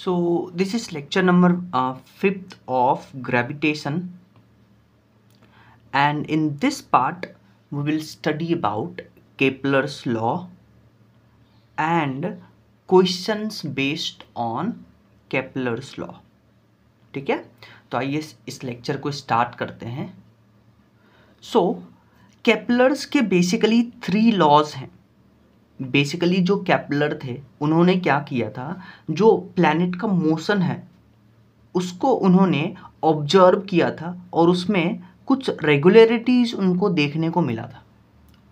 so this is lecture number uh, fifth of gravitation and in this part we will study about Kepler's law and questions based on kepler's law ठीक है तो आइए इस lecture को start करते हैं so so, Kepler's के basically three laws हैं बेसिकली जो कैपलर थे उन्होंने क्या किया था जो प्लैनेट का मोशन है उसको उन्होंने ऑब्जर्व किया था और उसमें कुछ रेगुलरिटीज़ उनको देखने को मिला था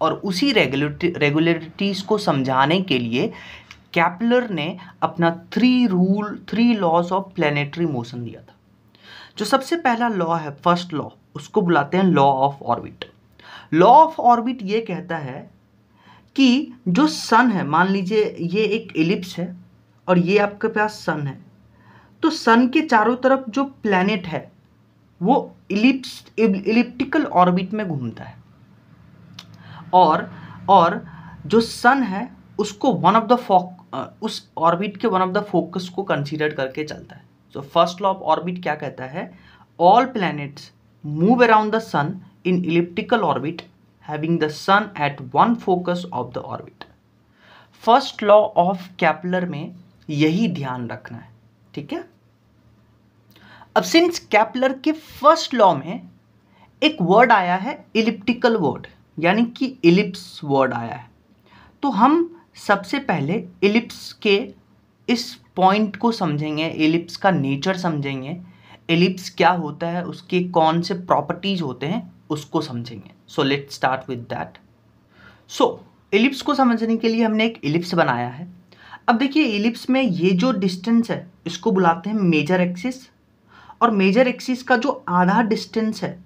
और उसी रेगुलरिटीज़ को समझाने के लिए कैपलर ने अपना three rule three laws of planetary motion दिया था जो सबसे पहला लॉ है फर्स्ट लॉ उसको बुलाते हैं law of orbit law of orbit ये कहता है कि जो सन है मान लीजिए ये एक एलिप्स है और ये आपके पास सन है तो सन के चारों तरफ जो प्लैनेट है वो इलिप्स इलिप्टिकल ऑर्बिट में घूमता है और और जो सन है उसको वन ऑफ द फोक उस ऑर्बिट के वन ऑफ द फोकस को कंसीडर करके चलता है so first law of orbit क्या कहता है all planets move around the sun in elliptical orbit having the sun at one focus of the orbit first law of Kepler में यही ध्यान रखना है ठीक है अब सिंस कैपलर के फर्स्ट लॉ में एक वर्ड आया है इलिप्टिकल वर्ड यानी कि इलिप्स वर्ड आया है तो हम सबसे पहले इलिप्स के इस पॉइंट को समझेंगे इलिप्स का नेचर समझेंगे इलिप्स क्या होता है उसके कौन से प्रॉपर्टीज होते हैं उसको समझेंगे so let start with that so ellipse को समझने के लिए हमने एक इलिप्स बनाया है अब देखिए इलिप्स में ये जो डिस्टेंस है इसको बुलाते हैं मेजर एक्सिस और मेजर एक्सिस का जो आधा डिस्टेंस है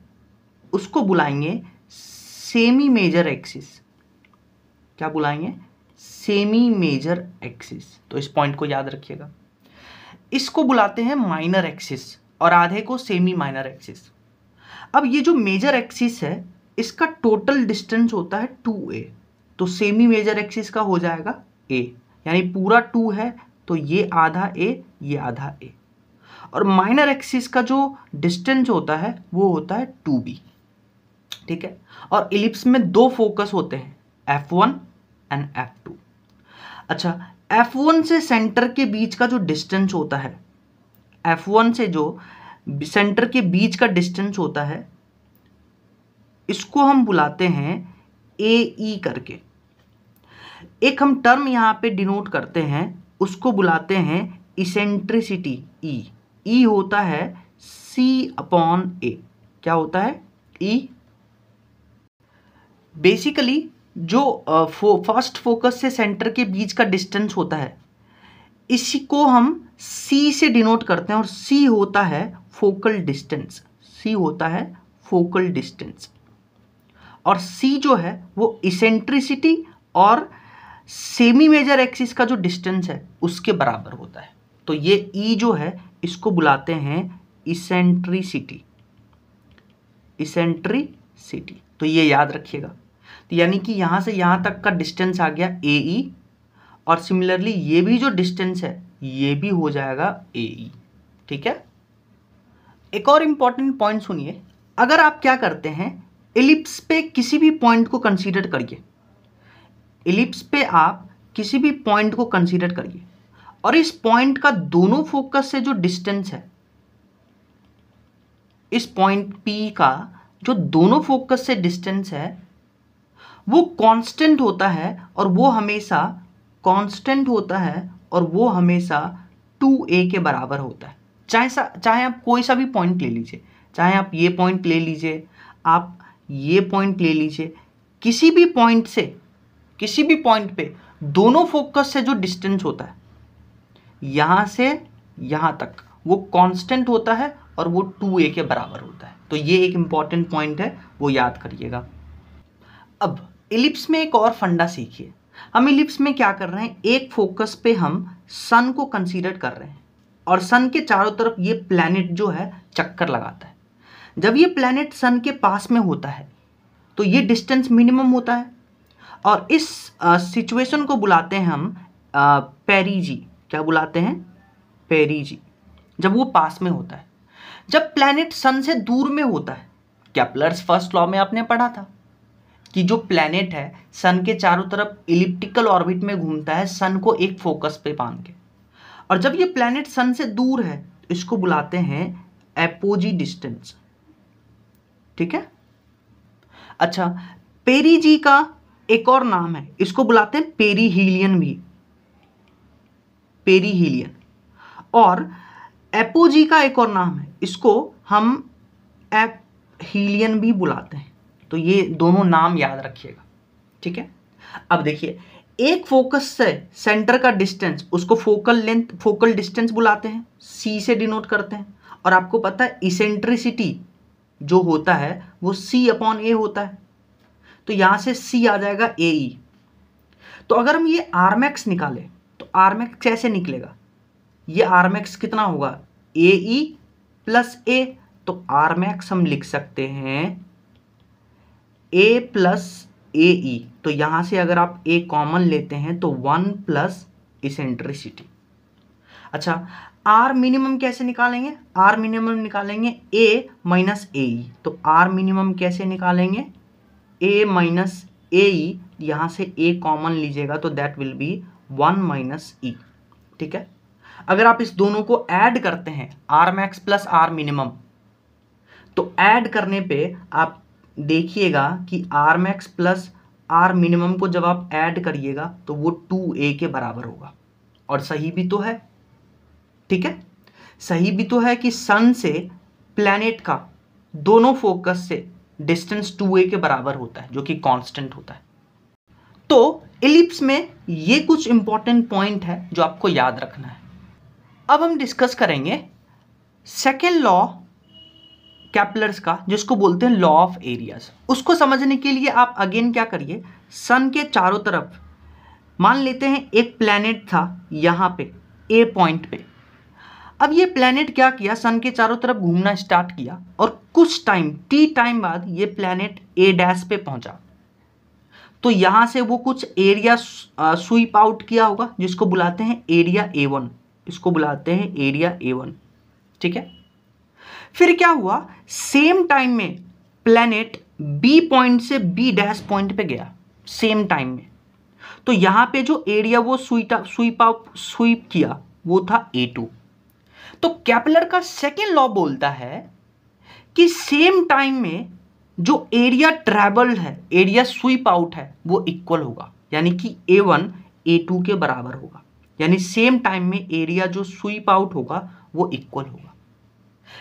उसको बुलाएंगे सेमी मेजर एक्सिस क्या बुलाएंगे सेमी मेजर एक्सिस तो इस पॉइंट को याद रखिएगा इसको बुलाते हैं माइनर एक्सिस और आधे को सेमी माइनर एक्सिस अब ये जो मेजर एक्सिस है इसका टोटल डिस्टेंस होता है टू ए तो सेमी मेजर एक्सिस का हो जाएगा ए यानी पूरा टू है तो ये आधा ए ये आधा ए और माइनर एक्सिस का जो डिस्टेंस होता है वो होता है टू बी ठीक है और इलिप्स में दो फोकस होते हैं F one and F two अच्छा एफ वन से सेंटर के बीच का जो डिस्टेंस होता है एफ वन से जो सेंटर के बीच का डिस्टेंस होता है इसको हम बुलाते हैं ए ई e करके एक हम टर्म यहाँ पे डिनोट करते हैं उसको बुलाते हैं eccentricity E e। E e होता है सी अपॉन ए क्या होता है ई बेसिकली जो फर्स्ट फोकस से सेंटर के बीच का डिस्टेंस होता है इसी को हम सी से डिनोट करते हैं और सी होता है फोकल डिस्टेंस सी होता है फोकल डिस्टेंस और सी जो है वो इसेंट्रिसिटी और सेमी मेजर एक्सिस का जो डिस्टेंस है उसके बराबर होता है तो ये ई e जो है इसको बुलाते हैं इसेंट्रिसिटी इसेंट्रिसिटी तो ये याद रखिएगा तो यानी कि यहां से यहां तक का डिस्टेंस आ गया ए ई e, और सिमिलरली ये भी जो डिस्टेंस है ये भी हो जाएगा ए ई e। ठीक है एक और इम्पॉर्टेंट पॉइंट सुनिए अगर आप क्या करते हैं इलिप्स पे किसी भी पॉइंट को कंसीडर करिए इलिप्स पे आप किसी भी पॉइंट को कंसीडर करिए और इस पॉइंट का दोनों फोकस से जो डिस्टेंस है इस पॉइंट पी का जो दोनों फोकस से डिस्टेंस है वो कांस्टेंट होता है और वो हमेशा कांस्टेंट होता है और वो हमेशा टू ए के बराबर होता है चाहे सा चाहे आप कोई सा भी पॉइंट ले लीजिए चाहे आप ये पॉइंट ले लीजिए आप ये पॉइंट ले लीजिए किसी भी पॉइंट से किसी भी पॉइंट पे दोनों फोकस से जो डिस्टेंस होता है यहाँ से यहाँ तक वो कांस्टेंट होता है और वो टू ए के बराबर होता है तो ये एक इम्पॉर्टेंट पॉइंट है वो याद करिएगा अब इलिप्स में एक और फंडा सीखिए हम इलिप्स में क्या कर रहे हैं एक फोकस पे हम सन को कंसीडर कर रहे हैं और सन के चारों तरफ ये प्लैनेट जो है चक्कर लगाता है जब ये प्लैनेट सन के पास में होता है तो ये डिस्टेंस मिनिमम होता है और इस सिचुएशन को बुलाते हैं हम पेरीजी क्या बुलाते हैं पेरीजी जब वो पास में होता है जब प्लैनेट सन से दूर में होता है कैपलर्स फर्स्ट लॉ में आपने पढ़ा था कि जो प्लैनेट है सन के चारों तरफ इलिप्टिकल ऑर्बिट में घूमता है सन को एक फोकस पे बांध के और जब ये प्लैनेट सन से दूर है तो इसको बुलाते हैं एपोजी डिस्टेंस ठीक है अच्छा पेरीजी का एक और नाम है इसको बुलाते हैं पेरीहीलियन भी पेरीहीलियन और एपोजी का एक और नाम है इसको हम एप हीलियन भी बुलाते हैं तो ये दोनों नाम याद रखिएगा ठीक है अब देखिए एक फोकस से सेंटर का डिस्टेंस उसको फोकल लेंथ फोकल डिस्टेंस बुलाते हैं सी से डिनोट करते हैं और आपको पता है इसेंट्रिसिटी जो होता है वो सी अपॉन ए होता है तो यहां से सी आ जाएगा ए ई e। तो अगर हम ये आरमैक्स निकाले तो आरमैक्स कैसे निकलेगा ये आरमैक्स कितना होगा ए ई प्लस ए तो आरमैक्स हम लिख सकते हैं ए प्लस ए ई e। तो यहां से अगर आप ए कॉमन लेते हैं तो वन प्लस इसेंट्रिसिटी अच्छा आर मिनिमम कैसे निकालेंगे आर मिनिमम निकालेंगे ए माइनस ए ई तो आर मिनिमम कैसे निकालेंगे ए माइनस ए ई से ए कॉमन लीजिएगा तो that will be one minus E ठीक है अगर आप इस दोनों को ऐड करते हैं R max plus R minimum तो ऐड करने पे आप देखिएगा कि R max plus R minimum को जब आप ऐड करिएगा तो वो टू ए के बराबर होगा और सही भी तो है ठीक है सही भी तो है कि सन से प्लैनेट का दोनों फोकस से डिस्टेंस टू ए के बराबर होता है जो कि कांस्टेंट होता है तो इलिप्स में ये कुछ इंपॉर्टेंट पॉइंट है जो आपको याद रखना है अब हम डिस्कस करेंगे सेकेंड लॉ कैपलर्स का जिसको बोलते हैं लॉ ऑफ एरियाज उसको समझने के लिए आप अगेन क्या करिए सन के चारों तरफ मान लेते हैं एक प्लैनेट था यहाँ पे ए पॉइंट पे अब ये प्लैनेट क्या किया सन के चारों तरफ घूमना स्टार्ट किया और कुछ टाइम टी टाइम बाद ये प्लैनेट ए डैश पे पहुंचा तो यहाँ से वो कुछ एरिया स्वीप आउट किया होगा जिसको बुलाते हैं एरिया ए वन इसको बुलाते हैं एरिया ए वन ठीक है फिर क्या हुआ सेम टाइम में प्लेनेट बी पॉइंट से बी डैश पॉइंट पे गया सेम टाइम में तो यहां पे जो एरिया वो स्वीटा स्वीप आउट स्वीप किया वो था ए टू तो कैपलर का सेकेंड लॉ बोलता है कि सेम टाइम में जो एरिया ट्रेवल है एरिया स्वीप आउट है वो इक्वल होगा यानी कि ए वन ए टू के बराबर होगा यानी सेम टाइम में एरिया जो स्वीप आउट होगा वो इक्वल होगा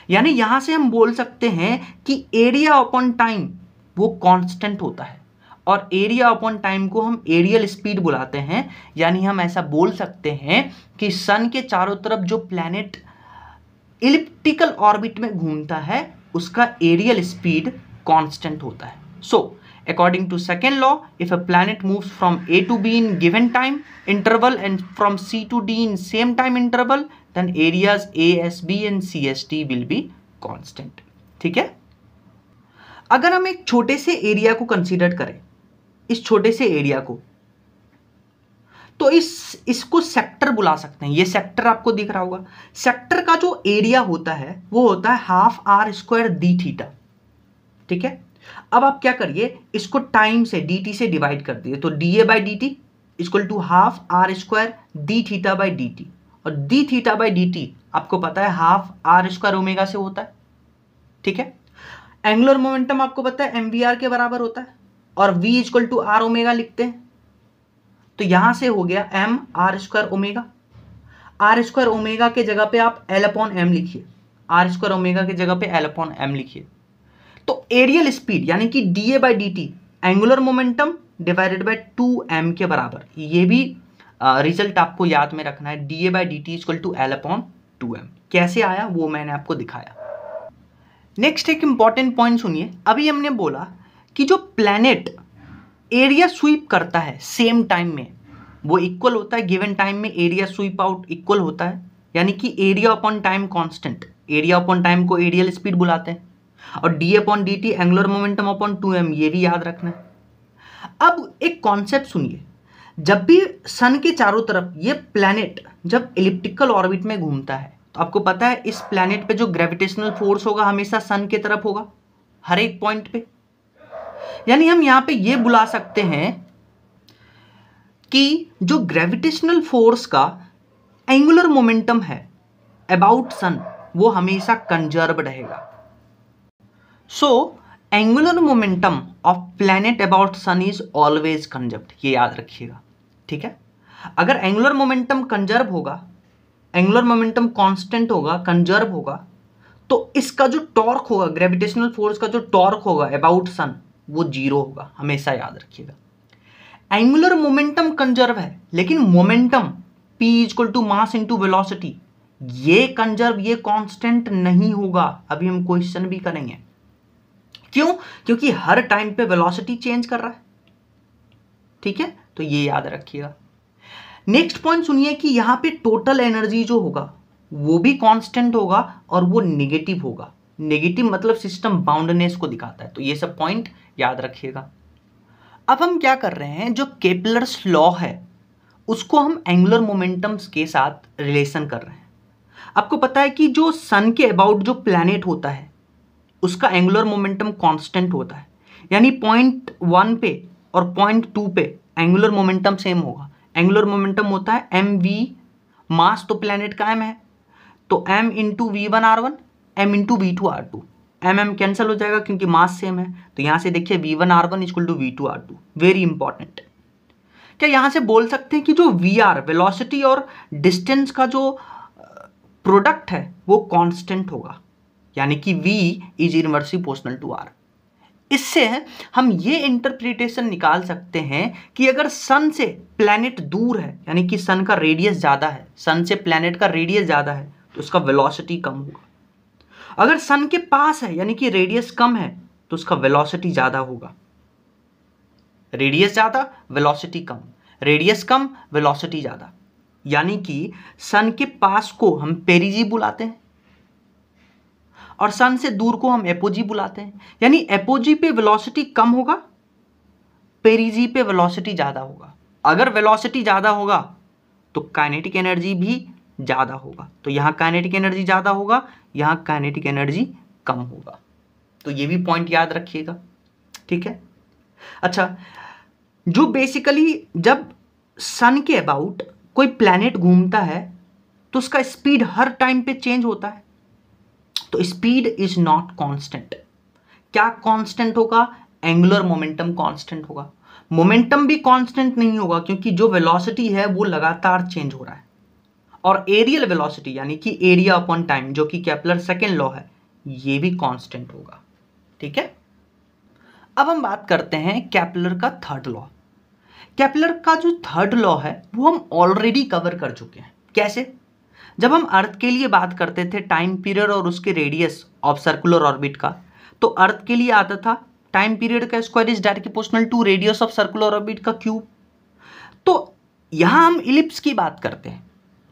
यानी यहां से हम बोल सकते हैं कि एरिया अपॉन टाइम वो कांस्टेंट होता है और एरिया अपॉन टाइम को हम एरियल स्पीड बुलाते हैं यानी हम ऐसा बोल सकते हैं कि सन के चारों तरफ जो प्लैनेट इलिप्टिकल ऑर्बिट में घूमता है उसका एरियल स्पीड कांस्टेंट होता है सो so, According to second law, if a planet moves from A to B in given time interval and from C to D in same time interval, then areas ASB and CST will be constant. ठीक है अगर हम एक छोटे से area को consider करें इस छोटे से एरिया को तो इस इसको सेक्टर बुला सकते हैं ये सेक्टर आपको दिख रहा होगा सेक्टर का जो एरिया होता है वो होता है half R square D theta ठीक है अब आप क्या करिए इसको टाइम से dt से डिवाइड कर दिए तो D A by D T equal to half R square D theta by D T और D theta by D T आपको पता है हाफ आर स्क्वायर ओमेगा से होता है ठीक है एंगुलर मोमेंटम आपको पता है एम वी आर के बराबर होता है और v equal to R omega लिखते हैं तो यहां से हो गया M R square omega R square omega के जगह पे आप एल अपॉन एम लिखिए आर स्क्वायर ओमेगा के जगह पे एल अपॉन एम लिखिए तो एरियल स्पीड यानी कि D A by D T angular momentum divided by two M के बराबर ये भी रिजल्ट आपको याद में रखना है D A by D T equal to L upon two M कैसे आया वो मैंने आपको दिखाया नेक्स्ट एक इंपॉर्टेंट पॉइंट सुनिए अभी हमने बोला कि जो प्लैनेट एरिया स्वीप करता है सेम टाइम में वो इक्वल होता है गिवन टाइम में एरिया स्वीप आउट इक्वल होता है यानी कि area upon time constant area upon time को एरियल स्पीड बुलाते हैं और D upon D T angular momentum upon two M ये भी याद रखना है अब एक कॉन्सेप्ट सुनिए जब भी सन के चारों तरफ ये प्लैनेट जब इलिप्टिकल ऑर्बिट में घूमता है तो आपको पता है इस प्लैनेट पे जो ग्रेविटेशनल फोर्स होगा हमेशा सन के तरफ होगा हर एक पॉइंट पे यानी हम यहां पे ये बुला सकते हैं कि जो ग्रेविटेशनल फोर्स का एंगुलर मोमेंटम है अबाउट सन वो हमेशा कंजर्व रहेगा so angular momentum of planet about sun is always conserve ये याद रखिएगा ठीक है अगर एंगुलर मोमेंटम कंजर्व होगा एंगुलर मोमेंटम कांस्टेंट होगा कंजर्व होगा तो इसका जो टॉर्क होगा ग्रेविटेशनल फोर्स का जो टॉर्क होगा अबाउट सन वो जीरो होगा हमेशा याद रखिएगा एंगुलर मोमेंटम कंजर्व है लेकिन momentum P equal to mass into velocity ये कंजर्व ये कांस्टेंट नहीं होगा अभी हम क्वेश्चन भी करेंगे क्यों क्योंकि हर टाइम पे वेलोसिटी चेंज कर रहा है ठीक है तो ये याद रखिएगा नेक्स्ट पॉइंट सुनिए कि यहां पे टोटल एनर्जी जो होगा वो भी कांस्टेंट होगा और वो नेगेटिव होगा नेगेटिव मतलब सिस्टम बाउंडनेस को दिखाता है तो ये सब पॉइंट याद रखिएगा अब हम क्या कर रहे हैं जो केपलर्स लॉ है उसको हम एंगुलर मोमेंटम्स के साथ रिलेशन कर रहे हैं आपको पता है कि जो सन के अबाउट जो प्लानट होता है उसका एंगुलर मोमेंटम कांस्टेंट होता है यानी पॉइंट वन पे और पॉइंट टू पे एंगुलर मोमेंटम सेम होगा एंगुलर मोमेंटम होता है एम वी मास तो प्लानट का एम है तो M into V one R one M into V two R two M M cancel हो जाएगा क्योंकि मास सेम है तो यहाँ से देखिए V one R one equal to V two R two very important क्या यहाँ से बोल सकते हैं कि जो वी आर वेलोसिटी और डिस्टेंस का जो प्रोडक्ट uh, है वो कॉन्स्टेंट होगा यानी कि v is inversely proportional to r इससे हम ये इंटरप्रिटेशन निकाल सकते हैं कि अगर सन से प्लैनेट दूर है यानी कि सन का रेडियस ज़्यादा है सन से प्लैनेट का रेडियस ज़्यादा है तो उसका वेलोसिटी कम होगा अगर सन के पास है यानी कि रेडियस कम है तो उसका वेलोसिटी ज़्यादा होगा रेडियस ज़्यादा वेलोसिटी कम रेडियस कम वेलोसिटी ज़्यादा यानी कि सन के पास को हम पेरिजी बुलाते हैं और सन से दूर को हम एपोजी बुलाते हैं यानी एपोजी पे वेलोसिटी कम होगा पेरिजी पे वेलोसिटी ज़्यादा होगा अगर वेलोसिटी ज़्यादा होगा तो काइनेटिक एनर्जी भी ज़्यादा होगा तो यहाँ काइनेटिक एनर्जी ज़्यादा होगा यहाँ काइनेटिक एनर्जी कम होगा तो ये भी पॉइंट याद रखिएगा ठीक है अच्छा जो बेसिकली जब सन के अबाउट कोई प्लानिट घूमता है तो उसका स्पीड हर टाइम पे चेंज होता है तो स्पीड इज नॉट कांस्टेंट क्या कांस्टेंट होगा एंगुलर मोमेंटम कांस्टेंट होगा मोमेंटम भी कांस्टेंट नहीं होगा क्योंकि जो वेलोसिटी है वो लगातार चेंज हो रहा है और एरियल वेलोसिटी यानी कि एरिया अपॉन टाइम जो कि कैपलर सेकेंड लॉ है ये भी कांस्टेंट होगा ठीक है अब हम बात करते हैं कैपलर का थर्ड लॉ कैपलर का जो थर्ड लॉ है वो हम ऑलरेडी कवर कर चुके हैं कैसे जब हम अर्थ के लिए बात करते थे टाइम पीरियड और उसके रेडियस ऑफ सर्कुलर ऑर्बिट का तो अर्थ के लिए आता था टाइम पीरियड का square is directly proportional to radius of circular orbit का क्यूब तो यहाँ हम इलिप्स की बात करते हैं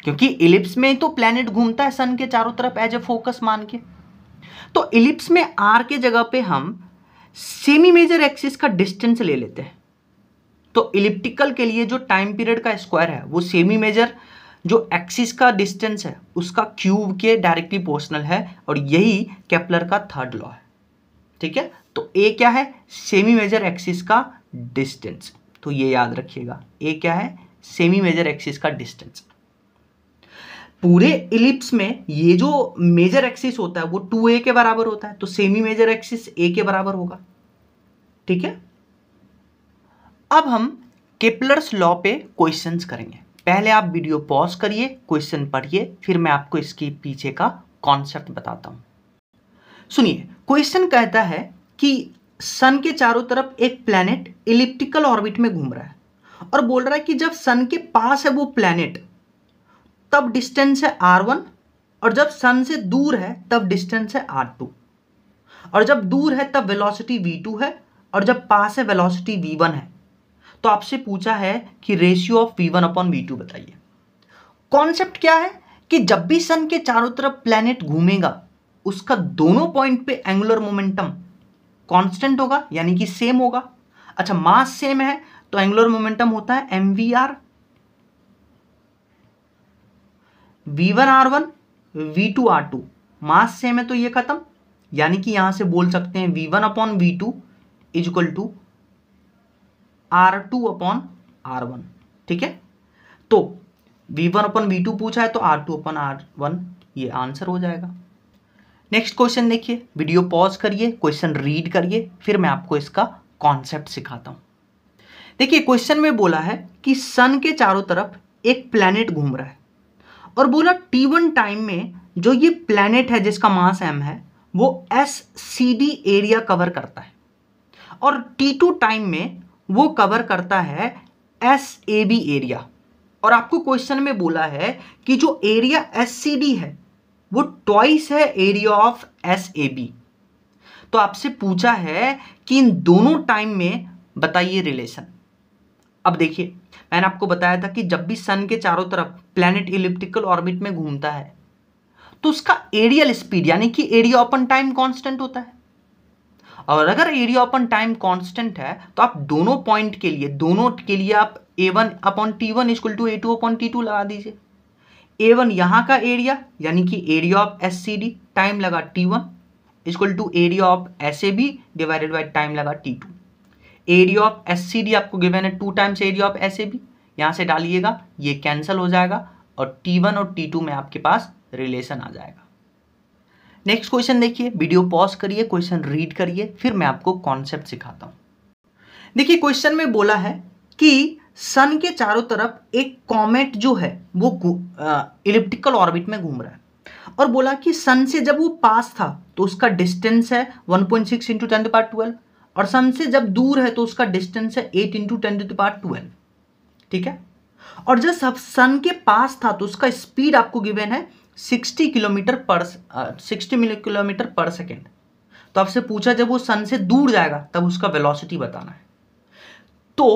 क्योंकि इलिप्स में तो प्लैनेट घूमता है सन के चारों तरफ एज ए फोकस मान के तो इलिप्स में आर के जगह पे हम सेमी मेजर एक्सिस का डिस्टेंस ले लेते हैं तो इलिप्टिकल के लिए जो टाइम पीरियड का स्क्वायर है वो सेमी मेजर जो एक्सिस का डिस्टेंस है उसका क्यूब के डायरेक्टली पोर्सनल है और यही कैप्लर का थर्ड लॉ है ठीक है तो ए क्या है सेमी मेजर एक्सिस का डिस्टेंस तो ये याद रखिएगा ए क्या है सेमी मेजर एक्सिस का डिस्टेंस पूरे इलिप्स में ये जो मेजर एक्सिस होता है वो टू ए के बराबर होता है तो सेमी मेजर एक्सिस ए के बराबर होगा ठीक है अब हम केपलर्स लॉ पे क्वेश्चंस करेंगे पहले आप वीडियो पॉज करिए क्वेश्चन पढ़िए फिर मैं आपको इसके पीछे का कॉन्सेप्ट बताता हूं सुनिए क्वेश्चन कहता है कि सन के चारों तरफ एक प्लैनेट इलिप्टिकल ऑर्बिट में घूम रहा है और बोल रहा है कि जब सन के पास है वो प्लैनेट तब डिस्टेंस है आर वन और जब सन से दूर है तब डिस्टेंस है आर टू और जब दूर है तब वेलोसिटी वी टू है और जब पास है वेलोसिटी वी वन है तो आपसे पूछा है कि ratio of V one upon V two बताइए कॉन्सेप्ट क्या है कि जब भी सन के चारों तरफ प्लेनेट घूमेगा उसका दोनों पॉइंट पे एंगुलर मोमेंटम कांस्टेंट होगा यानी कि सेम होगा अच्छा मास सेम है तो एंगुलर मोमेंटम होता है M V R V one R one V two R two mass same है तो ये खत्म यानी कि यहां से बोल सकते हैं V one upon V two equal to R two upon R one ठीक है तो V one upon V two पूछा है तो R two upon R one ये आंसर हो जाएगा नेक्स्ट क्वेश्चन देखिए वीडियो पॉज करिए क्वेश्चन रीड करिए फिर मैं आपको इसका कॉन्सेप्ट सिखाता हूँ देखिए क्वेश्चन में बोला है कि सन के चारों तरफ एक प्लैनेट घूम रहा है और बोला टी वन टाइम में जो ये प्लैनेट है जिसका मास एम है वो S C D area cover करता है और टी टू टाइम में वो कवर करता है एस ए बी एरिया और आपको क्वेश्चन में बोला है कि जो एरिया एस सी डी है वो ट्वाइस है area of S A B तो आपसे पूछा है कि इन दोनों टाइम में बताइए रिलेशन अब देखिए मैंने आपको बताया था कि जब भी सन के चारों तरफ प्लैनेट इलिप्टिकल ऑर्बिट में घूमता है तो उसका एरियल स्पीड यानी कि एरिया ऑपन टाइम कांस्टेंट होता है और अगर एरिया अपन टाइम कांस्टेंट है तो आप दोनों पॉइंट के लिए दोनों के लिए आप A one upon T one equal to A two upon T two लगा दीजिए ए वन यहाँ का एरिया यानी कि area of S C D time लगा T one equal to area of S A B divided by time लगा T two area of S C D आपको given है two times area of S A B यहाँ से डालिएगा ये cancel हो जाएगा और टी वन और टी टू में आपके पास रिलेशन आ जाएगा नेक्स्ट क्वेश्चन देखिए वीडियो पॉज करिए क्वेश्चन रीड करिए फिर मैं आपको कॉन्सेप्ट सिखाता हूं देखिए क्वेश्चन में बोला है कि सन के चारों तरफ एक कॉमेट जो है वो इलिप्टिकल ऑर्बिट में घूम रहा है और बोला कि सन से जब वो पास था तो उसका डिस्टेंस है 1.6 point six into ten part twelve और सन से जब दूर है तो उसका डिस्टेंस है 8 इंटू टेन पार्ट ट्वेल्व ठीक है और जब सब सन के पास था तो उसका स्पीड आपको गिवेन है 60 किलोमीटर पर सिक्सटी किलोमीटर पर सेकेंड तो आपसे पूछा जब वो सन से दूर जाएगा तब उसका वेलोसिटी बताना है तो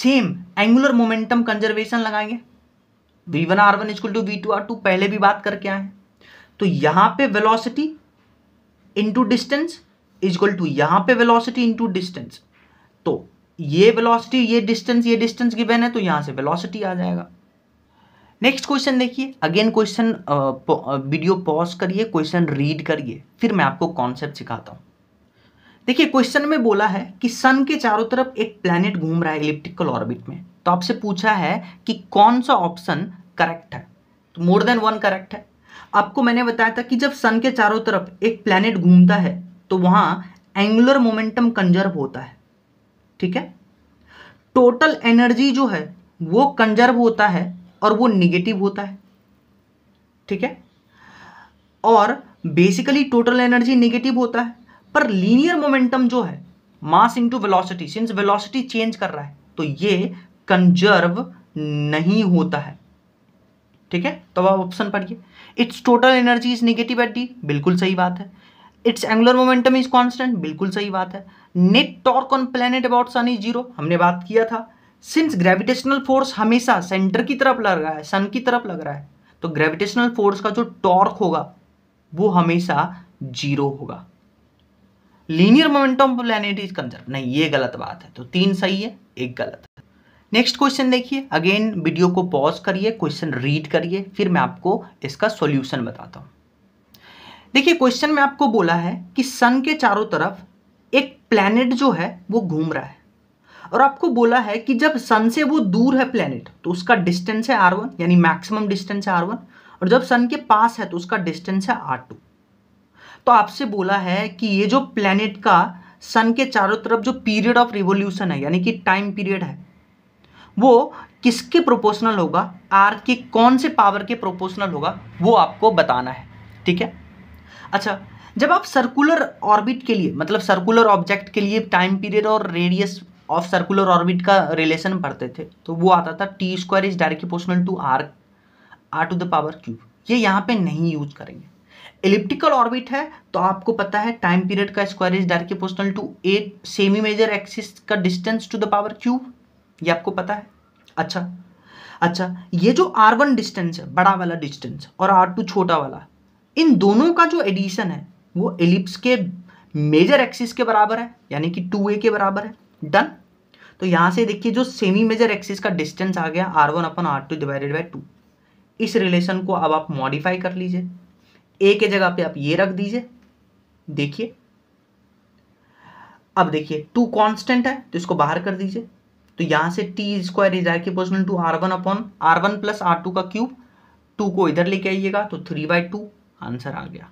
सेम एंगुलर मोमेंटम कंजर्वेशन लगाएंगे V one R one equal to V two R two पहले भी बात करके आए तो यहां पे velocity into distance equal to यहां पे वेलोसिटी इनटू डिस्टेंस तो ये वेलोसिटी ये डिस्टेंस ये डिस्टेंस गिवेन है तो यहां से वेलोसिटी आ जाएगा नेक्स्ट क्वेश्चन देखिए अगेन क्वेश्चन वीडियो पॉज करिए क्वेश्चन रीड करिए फिर मैं आपको कॉन्सेप्ट सिखाता हूँ देखिए क्वेश्चन में बोला है कि सन के चारों तरफ एक प्लेनेट घूम रहा है इलिप्टिकल ऑर्बिट में तो आपसे पूछा है कि कौन सा ऑप्शन करेक्ट है तो मोर देन वन करेक्ट है आपको मैंने बताया था कि जब सन के चारों तरफ एक प्लेनेट घूमता है तो वहां एंगुलर मोमेंटम कंजर्व होता है ठीक है टोटल एनर्जी जो है वो कंजर्व होता है और वो निगेटिव होता है ठीक है और बेसिकली टोटल एनर्जी निगेटिव होता है पर लीनियर मोमेंटम जो है mass into velocity since velocity change कर रहा है तो ये कंजर्व नहीं होता है ठीक है तो आप ऑप्शन पढ़िए it's total energy is negative at D बिल्कुल सही बात है it's angular momentum is constant बिल्कुल सही बात है net torque on planet about sun is zero हमने बात किया था सिंस ग्रेविटेशनल फोर्स हमेशा सेंटर की तरफ लग रहा है सन की तरफ लग रहा है तो ग्रेविटेशनल फोर्स का जो टॉर्क होगा वो हमेशा जीरो होगा linear momentum planet is conserve नहीं ये गलत बात है तो तीन सही है एक गलत है नेक्स्ट क्वेश्चन देखिए अगेन वीडियो को पॉज करिए क्वेश्चन रीड करिए फिर मैं आपको इसका सॉल्यूशन बताता हूँ देखिए क्वेश्चन में आपको बोला है कि सन के चारों तरफ एक प्लैनेट जो है वो घूम रहा है और आपको बोला है कि जब सन से वो दूर है प्लेनेट तो उसका डिस्टेंस है आर वन यानी मैक्सिमम डिस्टेंस है आर वन और जब सन के पास है तो उसका डिस्टेंस है आर टू तो आपसे बोला है कि ये जो प्लेनेट का सन के चारों तरफ जो पीरियड ऑफ रिवोल्यूशन है यानी कि टाइम पीरियड है वो किसके प्रोपोर्शनल होगा आर के कौन से पावर के प्रोपोर्शनल होगा वो आपको बताना है ठीक है अच्छा जब आप सर्कुलर ऑर्बिट के लिए मतलब सर्कुलर ऑब्जेक्ट के लिए टाइम पीरियड और रेडियस ऑफ सर्कुलर ऑर्बिट का रिलेशन पढ़ते थे तो वो आता था T square is directly proportional to R R to the power cube ये यहाँ पे नहीं यूज करेंगे इलिप्टिकल ऑर्बिट है तो आपको पता है टाइम पीरियड का square is directly proportional to A semi major axis का distance to the power cube ये आपको पता है अच्छा अच्छा ये जो आर वन डिस्टेंस है बड़ा वाला डिस्टेंस और आर टू छोटा वाला इन दोनों का जो एडिशन है वो एलिप्स के मेजर एक्सिस के बराबर है यानी कि टू ए के बराबर है डन तो यहाँ से देखिए जो सेमी मेजर एक्सिस का डिस्टेंस आ गया R one upon R two divided by two इस रिलेशन को अब आप मॉडिफाई कर लीजिए ए के जगह पे आप ये रख दीजिए देखिए अब देखिए टू कांस्टेंट है तो इसको बाहर कर दीजिए तो यहाँ से टी स्क्वायर इज आर के two R one upon R one plus R two का क्यूब टू को इधर लेके आइएगा तो थ्री बाई टू आंसर आ गया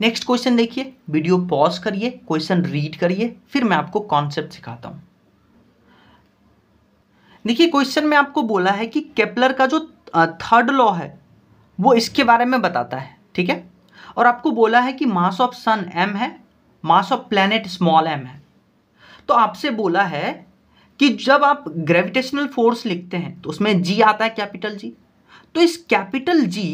नेक्स्ट क्वेश्चन देखिए वीडियो पॉज करिए क्वेश्चन रीड करिए फिर मैं आपको कॉन्सेप्ट सिखाता हूं देखिए क्वेश्चन में आपको बोला है कि केपलर का जो थर्ड लॉ है वो इसके बारे में बताता है ठीक है और आपको बोला है कि मास ऑफ सन एम है mass of planet small M है तो आपसे बोला है कि जब आप ग्रेविटेशनल फोर्स लिखते हैं तो उसमें जी आता है कैपिटल जी तो इस कैपिटल जी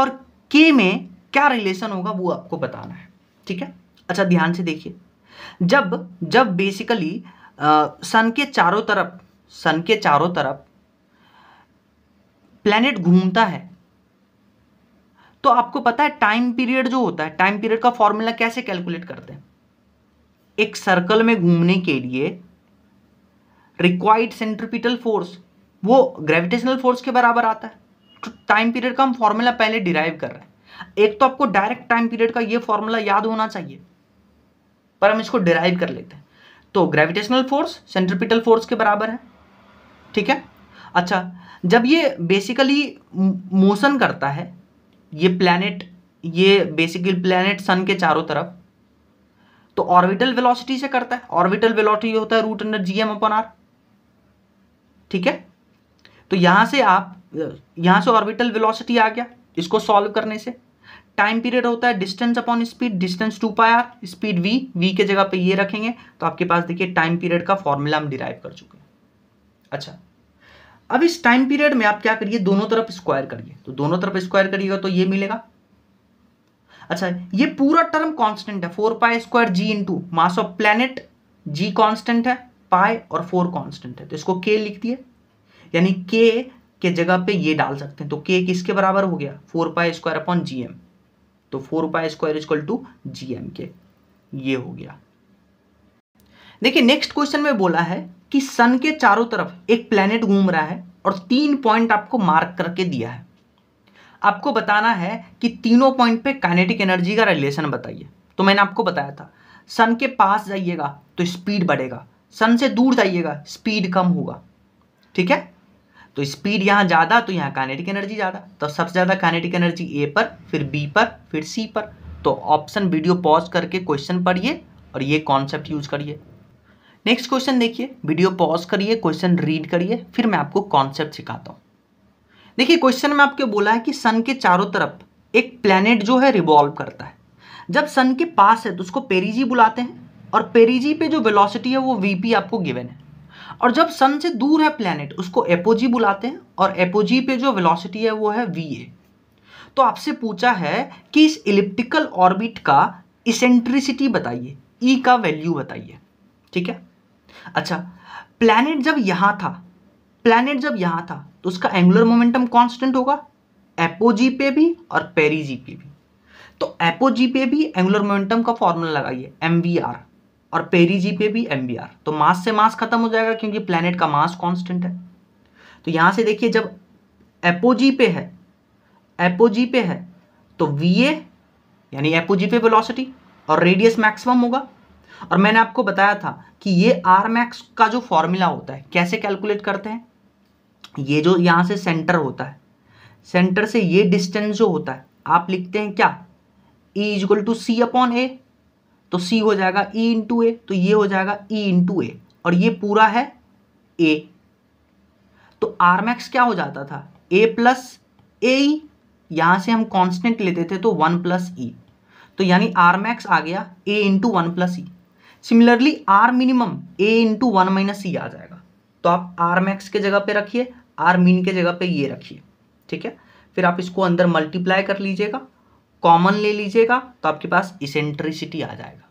और के में क्या रिलेशन होगा वो आपको बताना है ठीक है अच्छा ध्यान से देखिए जब जब बेसिकली सन के चारों तरफ सन के चारों तरफ प्लेनेट घूमता है तो आपको पता है टाइम पीरियड जो होता है टाइम पीरियड का फॉर्मूला कैसे कैलकुलेट करते हैं एक सर्कल में घूमने के लिए रिक्वायर्ड सेंट्रिपिटल फोर्स वो ग्रेविटेशनल फोर्स के बराबर आता है तो टाइम पीरियड का हम फॉर्मूला पहले डिराइव कर रहे हैं एक तो आपको डायरेक्ट टाइम पीरियड का ये फॉर्मूला याद होना चाहिए पर हम इसको डिराइव कर लेते हैं तो ग्रेविटेशनल फोर्स सेंट्रिपिटल फोर्स के बराबर है ठीक है अच्छा जब ये बेसिकली मोशन करता है ये प्लैनेट ये बेसिकली प्लैनेट सन के चारों तरफ तो ऑर्बिटल वेलोसिटी से करता है ऑर्बिटल वेलोसिटी होता है root under G M upon R ठीक है तो यहां से आप यहां से ऑर्बिटल वेलोसिटी आ गया इसको सॉल्व करने से टाइम पीरियड होता है distance upon speed distance two pi R speed V V के जगह पे ये रखेंगे तो आपके पास देखिए टाइम पीरियड का फॉर्मूला हम डिराइव कर चुके हैं अच्छा अब इस टाइम पीरियड में आप क्या करिए दोनों तरफ स्क्वायर करिए तो दोनों तरफ स्क्वायर करिएगा तो ये मिलेगा अच्छा ये पूरा टर्म कॉन्स्टेंट है four pi square G into mass of planet G constant है पाई और फोर कॉन्स्टेंट है तो इसको के लिख दिए यानी के के जगह पे ये डाल सकते हैं तो के किसके बराबर हो गया four pi square upon G M तो four pi square equal to G M के ये हो गया देखिए नेक्स्ट क्वेश्चन में बोला है कि सन के चारों तरफ एक प्लेनेट घूम रहा है और तीन पॉइंट आपको मार्क करके दिया है आपको बताना है कि तीनों पॉइंट पे काइनेटिक एनर्जी का रिलेशन बताइए तो मैंने आपको बताया था सन के पास जाइएगा तो स्पीड बढ़ेगा सन से दूर जाइएगा स्पीड कम होगा ठीक है तो स्पीड यहाँ ज़्यादा तो यहाँ कानेटिक एनर्जी ज़्यादा तो सबसे ज़्यादा कानेटिक एनर्जी ए पर फिर बी पर फिर सी पर तो ऑप्शन वीडियो पॉज करके क्वेश्चन पढ़िए और ये कॉन्सेप्ट यूज करिए नेक्स्ट क्वेश्चन देखिए वीडियो पॉज करिए क्वेश्चन रीड करिए फिर मैं आपको कॉन्सेप्ट सिखाता हूँ देखिए क्वेश्चन में आपके बोला है कि सन के चारों तरफ एक प्लेनेट जो है रिवॉल्व करता है जब सन के पास है तो उसको पेरीजी बुलाते हैं और पेरीजी पे जो वेलोसिटी है वो वीपी आपको गिवन है और जब सन से दूर है प्लैनेट उसको एपोजी बुलाते हैं और एपोजी पे जो वेलोसिटी है वो है वी ए तो आपसे पूछा है कि इस इलिप्टिकल ऑर्बिट का इसेंट्रिसिटी बताइए ई e का वैल्यू बताइए ठीक है अच्छा प्लैनेट जब यहां था प्लैनेट जब यहां था तो उसका एंगुलर मोमेंटम कांस्टेंट होगा एपोजी पे भी और पेरीजी पे भी तो एपोजी पे भी एंगुलर मोमेंटम का फॉर्मूला लगाइए एम वी आर और पेरीजी पे भी एम तो मास से मास खत्म हो जाएगा क्योंकि प्लैनेट का मास कॉन्स्टेंट है तो यहां से देखिए जब एपोजी पे है एपोजी पे है तो वी यानी एपोजी पे वेलोसिटी और रेडियस मैक्सिमम होगा और मैंने आपको बताया था कि ये आर मैक्स का जो फॉर्मूला होता है कैसे कैलकुलेट करते हैं ये जो यहां से सेंटर होता है सेंटर से ये डिस्टेंस जो होता है आप लिखते हैं क्या ईजल टू सी अपॉन ए तो सी हो जाएगा ई इंटू ए तो ये हो जाएगा ई इंटू ए और ये पूरा है ए तो आर मैक्स क्या हो जाता था ए प्लस ए यहां से हम कांस्टेंट लेते थे तो वन प्लस ई तो यानी आर मैक्स आ गया A into one plus E similarly R minimum A into one minus E आ जाएगा तो आप आर मैक्स के जगह पे रखिए आर मीन के जगह पे ये रखिए ठीक है फिर आप इसको अंदर मल्टीप्लाई कर लीजिएगा कॉमन ले लीजिएगा तो आपके पास इसेंट्रिसिटी आ जाएगा